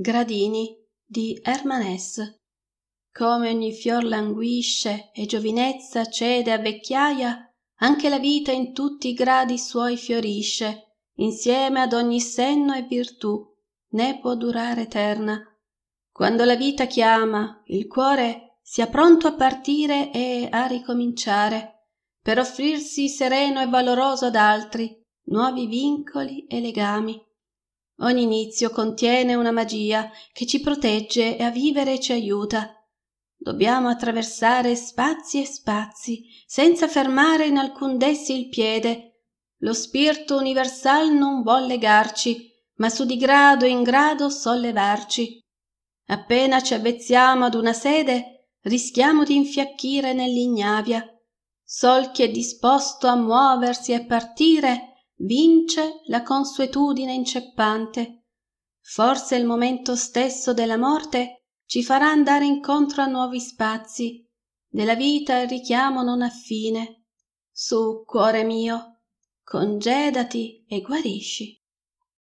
gradini di herman come ogni fior languisce e giovinezza cede a vecchiaia anche la vita in tutti i gradi suoi fiorisce insieme ad ogni senno e virtù né può durare eterna quando la vita chiama il cuore sia pronto a partire e a ricominciare per offrirsi sereno e valoroso ad altri nuovi vincoli e legami Ogni inizio contiene una magia che ci protegge e a vivere ci aiuta. Dobbiamo attraversare spazi e spazi, senza fermare in alcun d'essi il piede. Lo spirito universal non vuol legarci, ma su di grado in grado sollevarci. Appena ci avvezziamo ad una sede, rischiamo di infiacchire nell'ignavia. Sol chi è disposto a muoversi e partire, vince la consuetudine inceppante. Forse il momento stesso della morte ci farà andare incontro a nuovi spazi, della vita il richiamo non ha fine. Su, cuore mio, congedati e guarisci.